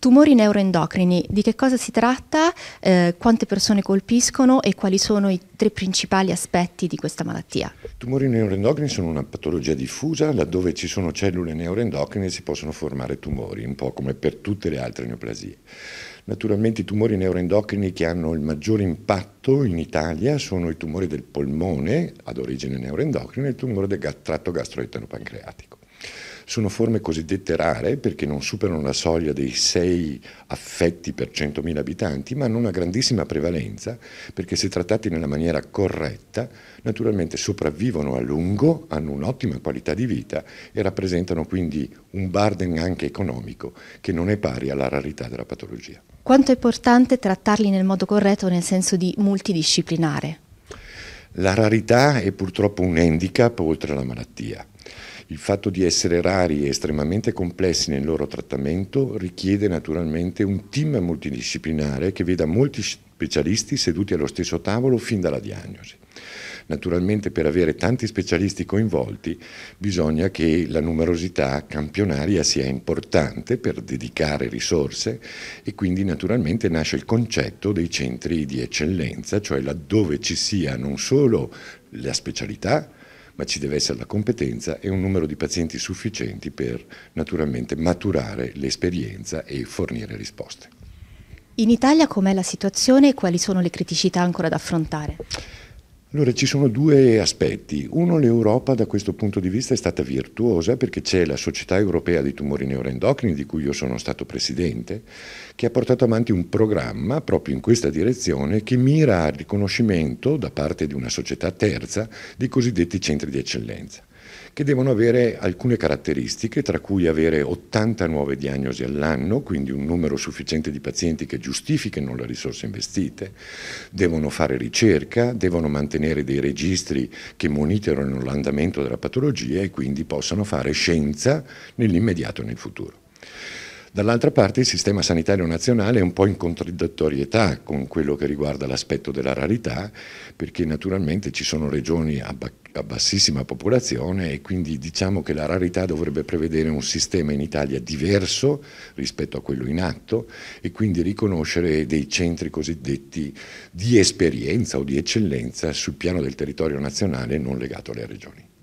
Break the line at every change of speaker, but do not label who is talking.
Tumori neuroendocrini, di che cosa si tratta, eh, quante persone colpiscono e quali sono i tre principali aspetti di questa malattia? I
tumori neuroendocrini sono una patologia diffusa, laddove ci sono cellule neuroendocrine si possono formare tumori, un po' come per tutte le altre neoplasie. Naturalmente i tumori neuroendocrini che hanno il maggior impatto in Italia sono i tumori del polmone ad origine neuroendocrina e il tumore del tratto gastroetero pancreatico. Sono forme cosiddette rare perché non superano la soglia dei 6 affetti per 100.000 abitanti, ma hanno una grandissima prevalenza perché se trattati nella maniera corretta, naturalmente sopravvivono a lungo, hanno un'ottima qualità di vita e rappresentano quindi un burden anche economico che non è pari alla rarità della patologia.
Quanto è importante trattarli nel modo corretto nel senso di multidisciplinare?
La rarità è purtroppo un handicap oltre alla malattia. Il fatto di essere rari e estremamente complessi nel loro trattamento richiede naturalmente un team multidisciplinare che veda molti specialisti seduti allo stesso tavolo fin dalla diagnosi. Naturalmente per avere tanti specialisti coinvolti bisogna che la numerosità campionaria sia importante per dedicare risorse e quindi naturalmente nasce il concetto dei centri di eccellenza, cioè laddove ci sia non solo la specialità, ma ci deve essere la competenza e un numero di pazienti sufficienti per naturalmente maturare l'esperienza e fornire risposte.
In Italia com'è la situazione e quali sono le criticità ancora da affrontare?
Allora ci sono due aspetti. Uno, l'Europa da questo punto di vista è stata virtuosa perché c'è la Società Europea dei Tumori Neuroendocrini, di cui io sono stato presidente, che ha portato avanti un programma proprio in questa direzione che mira al riconoscimento da parte di una società terza dei cosiddetti centri di eccellenza che devono avere alcune caratteristiche, tra cui avere 80 nuove diagnosi all'anno, quindi un numero sufficiente di pazienti che giustifichino le risorse investite, devono fare ricerca, devono mantenere dei registri che monitorano l'andamento della patologia e quindi possano fare scienza nell'immediato e nel futuro. Dall'altra parte il sistema sanitario nazionale è un po' in contraddittorietà con quello che riguarda l'aspetto della rarità, perché naturalmente ci sono regioni a, a bassissima popolazione e quindi diciamo che la rarità dovrebbe prevedere un sistema in Italia diverso rispetto a quello in atto e quindi riconoscere dei centri cosiddetti di esperienza o di eccellenza sul piano del territorio nazionale non legato alle regioni.